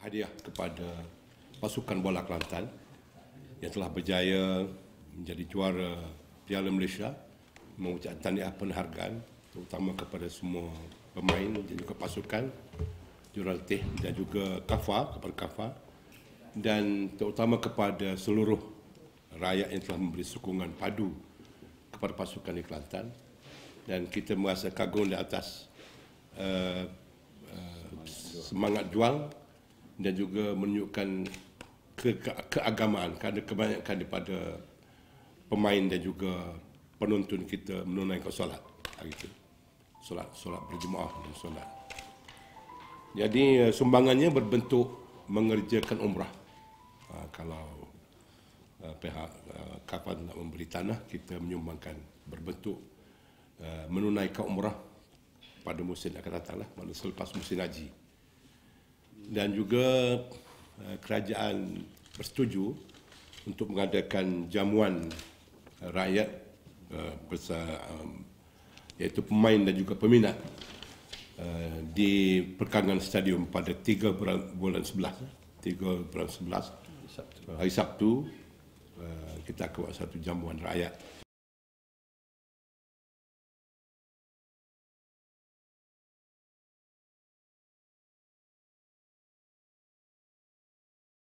hadiah kepada pasukan bola Kelantan yang telah berjaya menjadi juara Piala Malaysia mengucapkan tahniah penghargaan terutama kepada semua pemain dan juga pasukan jurulatih dan juga kafa kepada kafa dan terutama kepada seluruh rakyat yang telah memberi sokongan padu kepada pasukan di Kelantan dan kita merasa kagum di atas uh, uh, semangat juang dan juga menunjukkan ke, ke, keagamaan kerana kebanyakan daripada pemain dan juga penonton kita menunaikan solat hari itu solat solat berjemaah dan solat jadi eh, sumbangannya berbentuk mengerjakan umrah ha, kalau uh, pihak uh, kapal nak memberi tanah kita menyumbangkan berbentuk uh, menunaikan umrah pada musim akan datanglah, lah, selepas musim haji dan juga eh, kerajaan bersetuju untuk mengadakan jamuan rakyat eh, bersama eh, iaitu pemain dan juga peminat di perkangan stadium pada 3 bulan 11 3 bulan 11 hari Sabtu kita akan buat satu jamuan rakyat